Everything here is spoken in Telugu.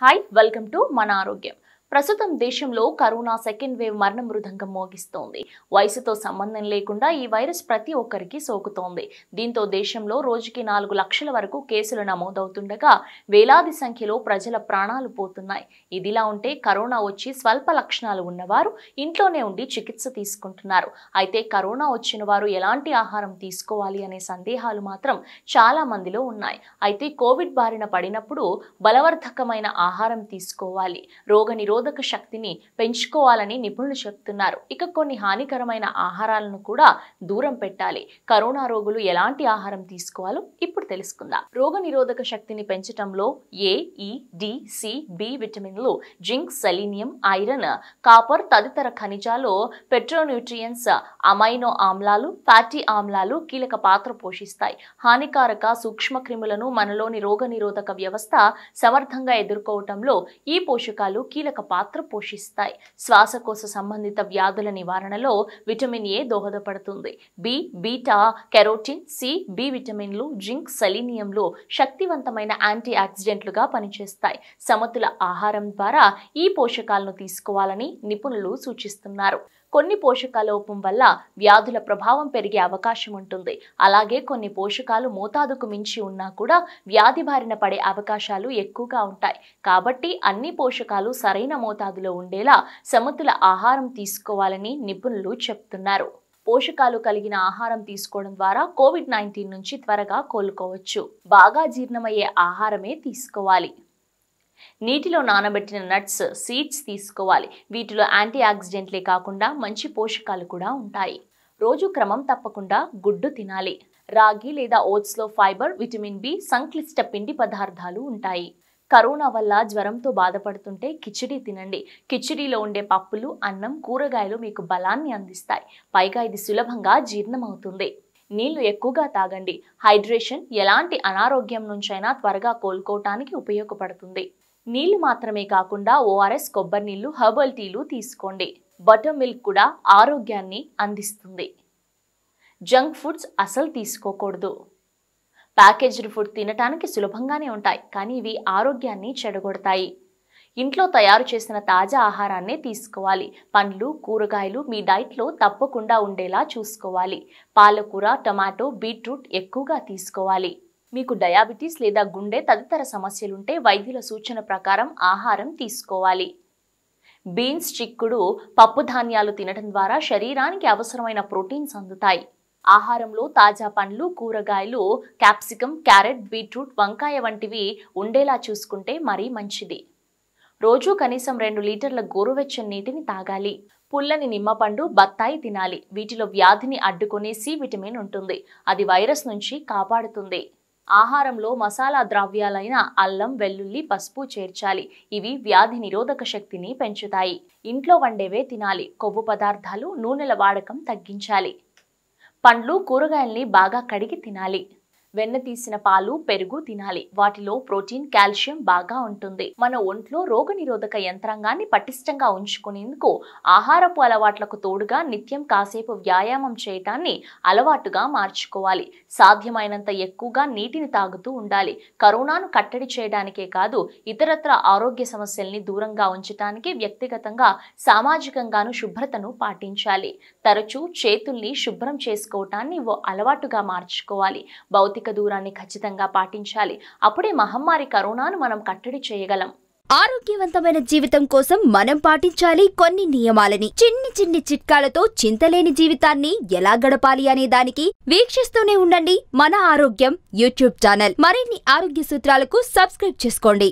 హాయ్ వెల్కమ్ టు మన ఆరోగ్యం ప్రస్తుతం దేశంలో కరోనా సెకండ్ వేవ్ మరణ మృదంగం మోగిస్తోంది వయసుతో సంబంధం లేకుండా ఈ వైరస్ ప్రతి ఒక్కరికి సోకుతోంది దీంతో దేశంలో రోజుకి నాలుగు లక్షల వరకు కేసులు నమోదవుతుండగా వేలాది సంఖ్యలో ప్రజల ప్రాణాలు పోతున్నాయి ఇదిలా ఉంటే కరోనా వచ్చి స్వల్ప లక్షణాలు ఉన్నవారు ఇంట్లోనే ఉండి చికిత్స తీసుకుంటున్నారు అయితే కరోనా వచ్చిన వారు ఎలాంటి ఆహారం తీసుకోవాలి అనే సందేహాలు మాత్రం చాలా మందిలో ఉన్నాయి అయితే కోవిడ్ బారిన పడినప్పుడు బలవర్ధకమైన ఆహారం తీసుకోవాలి రోగ నిరోధక శక్తిని పెంచుకోవాలని నిపుణులు చెప్తున్నారు ఇక కొన్ని హానికరమైన ఆహారాలను కూడా దూరం పెట్టాలి కరోనా రోగులు ఎలాంటి ఆహారం తీసుకోవాలో ఇప్పుడు తెలుసుకుందాం రోగ నిరోధక శక్తిని పెంచటంలో A E D C B విటమిన్లు జింక్ సెలీనియం ఐరన్ కాపర్ తదితర ఖనిజాలు పెట్రోన్యూట్రియన్స్ అమైనో ఆమ్లాలు ఫ్యాటీ ఆమ్లాలు కీలక పాత్ర పోషిస్తాయి హానికారక సూక్ష్మక్రిములను మనలోని రోగ నిరోధక వ్యవస్థ సమర్థంగా ఎదుర్కోవటంలో ఈ పోషకాలు కీలక పాత్ర పోషిస్తాయి శ్వాసకోశ సంబంధిత వ్యాధుల నివారణలో విటమిన్ ఏ దోహదపడుతుంది B beta carotene C B విటమిన్లు జింక్ సెలీనియంలు శక్తివంతమైన యాంటీ ఆక్సిడెంట్లుగా పనిచేస్తాయి సమతుల ఆహారం ద్వారా ఈ పోషకాలను తీసుకోవాలని నిపుణులు సూచిస్తున్నారు కొన్ని పోషక లోపం వల్ల వ్యాధుల ప్రభావం పెరిగే అవకాశం ఉంటుంది అలాగే కొన్ని పోషకాలు మోతాదుకు మించి ఉన్నా కూడా వ్యాధి బారిన పడే అవకాశాలు ఎక్కువగా ఉంటాయి కాబట్టి అన్ని పోషకాలు సరైన మోతాదులో ఉండేలా సమతుల ఆహారం తీసుకోవాలని నిపుణులు చెప్తున్నారు పోషకాలు కలిగిన ఆహారం తీసుకోవడం ద్వారా కోవిడ్ నైన్టీన్ నుంచి త్వరగా కోలుకోవచ్చు బాగా జీర్ణమయ్యే ఆహారమే తీసుకోవాలి నీటిలో నానబెట్టిన నట్స్ సీడ్స్ తీసుకోవాలి వీటిలో యాంటీ ఆక్సిడెంట్లే కాకుండా మంచి పోషకాలు కూడా ఉంటాయి రోజు క్రమం తప్పకుండా గుడ్డు తినాలి రాగి లేదా ఓట్స్లో ఫైబర్ విటమిన్ బి సంక్లిష్ట పిండి పదార్థాలు ఉంటాయి కరోనా వల్ల జ్వరంతో బాధపడుతుంటే కిచిడి తినండి కిచిడిలో ఉండే పప్పులు అన్నం కూరగాయలు మీకు బలాన్ని అందిస్తాయి పైగా ఇది సులభంగా జీర్ణమవుతుంది నీళ్లు ఎక్కువగా తాగండి హైడ్రేషన్ ఎలాంటి అనారోగ్యం నుంచైనా త్వరగా కోలుకోవటానికి ఉపయోగపడుతుంది నీళ్లు మాత్రమే కాకుండా ఓఆర్ఎస్ కొబ్బరి నీళ్లు హర్బల్ టీలు తీసుకోండి బటర్ మిల్క్ కూడా ఆరోగ్యాన్ని అందిస్తుంది జంక్ ఫుడ్స్ అసలు తీసుకోకూడదు ప్యాకేజ్డ్ ఫుడ్ తినటానికి సులభంగానే ఉంటాయి కానీ ఇవి ఆరోగ్యాన్ని చెడగొడతాయి ఇంట్లో తయారు చేసిన తాజా ఆహారాన్నే తీసుకోవాలి పండ్లు కూరగాయలు మీ డైట్లో తప్పకుండా ఉండేలా చూసుకోవాలి పాలకూర టమాటో బీట్రూట్ ఎక్కువగా తీసుకోవాలి మీకు డయాబెటీస్ లేదా గుండె తదితర సమస్యలుంటే వైద్యుల సూచన ప్రకారం ఆహారం తీసుకోవాలి బీన్స్ చిక్కుడు పప్పు ధాన్యాలు తినడం ద్వారా శరీరానికి అవసరమైన ప్రోటీన్స్ అందుతాయి ఆహారంలో తాజా పండ్లు కూరగాయలు క్యాప్సికం క్యారెట్ బీట్రూట్ వంకాయ వంటివి ఉండేలా చూసుకుంటే మరీ మంచిది రోజు కనీసం రెండు లీటర్ల గోరువెచ్చని నీటిని తాగాలి పుల్లని నిమ్మపండు బత్తాయి తినాలి వీటిలో వ్యాధిని అడ్డుకునే సి విటమిన్ ఉంటుంది అది వైరస్ నుంచి కాపాడుతుంది ఆహారంలో మసాలా ద్రవ్యాలైన అల్లం వెల్లుల్లి పసుపు చేర్చాలి ఇవి వ్యాధి నిరోధక శక్తిని పెంచుతాయి ఇంట్లో వండేవే తినాలి కొవ్వు పదార్థాలు నూనెల వాడకం తగ్గించాలి పండ్లు కూరగాయల్ని బాగా కడిగి తినాలి వెన్న తీసిన పాలు పెరుగు తినాలి వాటిలో ప్రోటీన్ కాల్షియం బాగా ఉంటుంది మన ఒంట్లో రోగనిరోధక యంత్రాంగాన్ని పటిష్టంగా ఉంచుకునేందుకు ఆహారపు అలవాట్లకు తోడుగా నిత్యం కాసేపు వ్యాయామం చేయటాన్ని అలవాటుగా మార్చుకోవాలి సాధ్యమైనంత ఎక్కువగా నీటిని తాగుతూ ఉండాలి కరోనాను కట్టడి చేయడానికే కాదు ఇతరత్ర ఆరోగ్య సమస్యల్ని దూరంగా ఉంచటానికి వ్యక్తిగతంగా సామాజికంగాను శుభ్రతను పాటించాలి తరచూ చేతుల్ని శుభ్రం చేసుకోవటాన్ని ఓ అలవాటుగా మార్చుకోవాలి భౌతిక సామాజిక దూరాన్ని ఖచ్చితంగా పాటించాలి అప్పుడే మహమ్మారి కరోనాను మనం కట్టడి చేయగలం ఆరోగ్యవంతమైన జీవితం కోసం మనం పాటించాలి కొన్ని నియమాలని చిన్ని చిన్ని చిట్కాలతో చింతలేని జీవితాన్ని ఎలా గడపాలి అనే దానికి వీక్షిస్తూనే ఉండండి మన ఆరోగ్యం యూట్యూబ్ ఛానల్ మరిన్ని ఆరోగ్య సూత్రాలకు సబ్స్క్రైబ్ చేసుకోండి